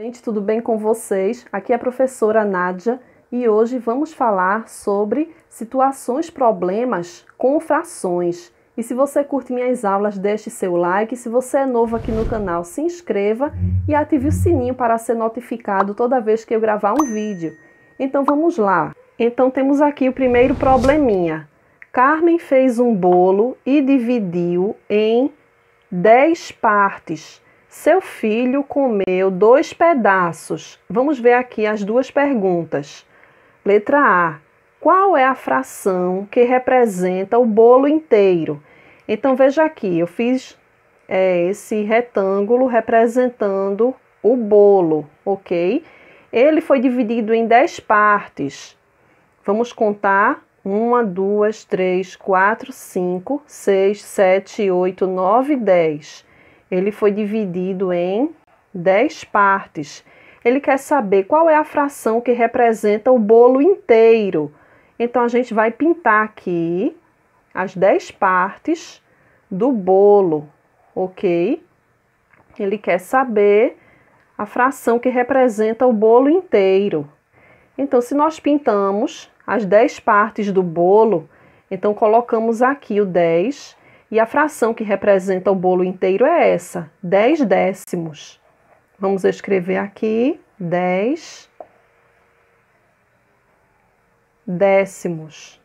Gente, tudo bem com vocês? Aqui é a professora Nádia e hoje vamos falar sobre situações, problemas com frações. E se você curte minhas aulas, deixe seu like. Se você é novo aqui no canal, se inscreva e ative o sininho para ser notificado toda vez que eu gravar um vídeo. Então vamos lá. Então temos aqui o primeiro probleminha. Carmen fez um bolo e dividiu em 10 partes seu filho comeu dois pedaços. Vamos ver aqui as duas perguntas. Letra A. Qual é a fração que representa o bolo inteiro? Então, veja aqui, eu fiz é, esse retângulo representando o bolo, ok? Ele foi dividido em 10 partes. Vamos contar 1, 2, 3, 4, 5, 6, 7, 8, 9, 10. Ele foi dividido em 10 partes. Ele quer saber qual é a fração que representa o bolo inteiro. Então a gente vai pintar aqui as 10 partes do bolo, ok? Ele quer saber a fração que representa o bolo inteiro. Então, se nós pintamos as 10 partes do bolo, então colocamos aqui o 10 e a fração que representa o bolo inteiro é essa, 10 décimos. Vamos escrever aqui 10 décimos.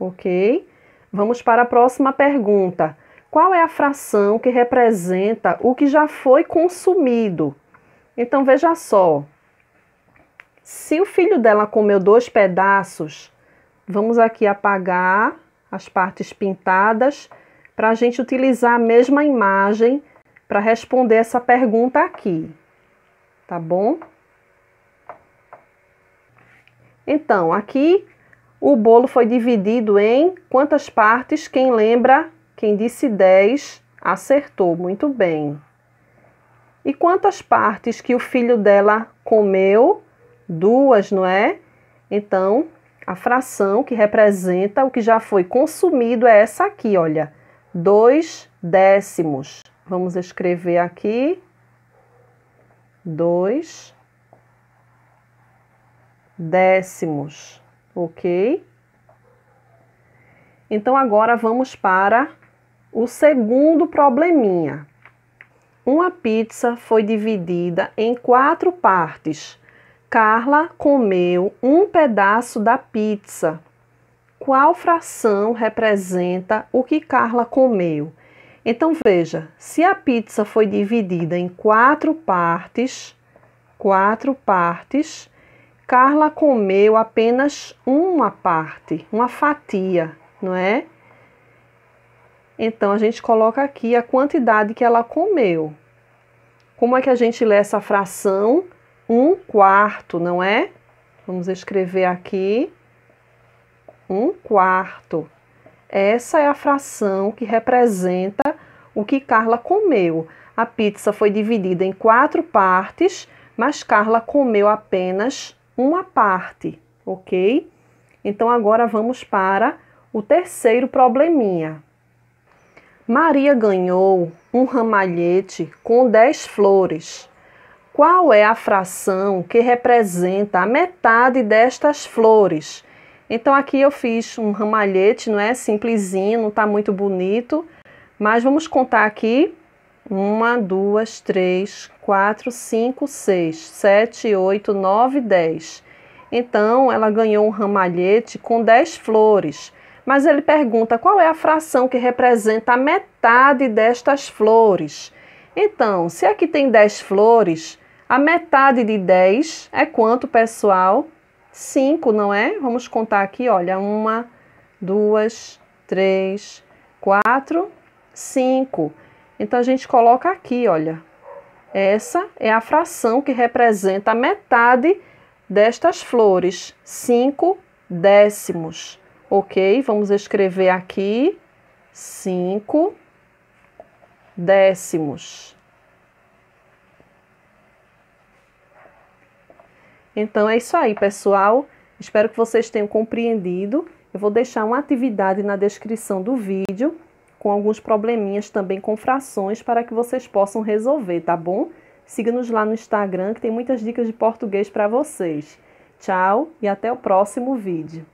Ok? Vamos para a próxima pergunta. Qual é a fração que representa o que já foi consumido? Então veja só. Se o filho dela comeu dois pedaços, vamos aqui apagar as partes pintadas, para a gente utilizar a mesma imagem para responder essa pergunta aqui, tá bom? Então, aqui o bolo foi dividido em quantas partes? Quem lembra? Quem disse 10 acertou, muito bem. E quantas partes que o filho dela comeu? Duas, não é? Então, a fração que representa o que já foi consumido é essa aqui, olha. dois décimos. Vamos escrever aqui. dois décimos, ok? Então, agora vamos para o segundo probleminha. Uma pizza foi dividida em quatro partes Carla comeu um pedaço da pizza. Qual fração representa o que Carla comeu? Então veja, se a pizza foi dividida em quatro partes, quatro partes, Carla comeu apenas uma parte, uma fatia, não é? Então a gente coloca aqui a quantidade que ela comeu. Como é que a gente lê essa fração? um quarto, não é? Vamos escrever aqui um quarto. Essa é a fração que representa o que Carla comeu. A pizza foi dividida em quatro partes, mas Carla comeu apenas uma parte, ok? Então agora vamos para o terceiro probleminha. Maria ganhou um ramalhete com 10 flores qual é a fração que representa a metade destas flores. Então aqui eu fiz um ramalhete, não é simplesinho, não está muito bonito, mas vamos contar aqui. Uma, duas, três, quatro, cinco, seis, sete, oito, nove, dez. Então, ela ganhou um ramalhete com dez flores. Mas ele pergunta qual é a fração que representa a metade destas flores. Então, se aqui tem dez flores, a metade de 10 é quanto, pessoal? 5, não é? Vamos contar aqui, olha, 1, 2, 3, 4, 5. Então, a gente coloca aqui, olha, essa é a fração que representa a metade destas flores, 5 décimos, ok? Vamos escrever aqui, 5 décimos. Então é isso aí, pessoal. Espero que vocês tenham compreendido. Eu vou deixar uma atividade na descrição do vídeo com alguns probleminhas também com frações para que vocês possam resolver, tá bom? Siga-nos lá no Instagram que tem muitas dicas de português para vocês. Tchau e até o próximo vídeo.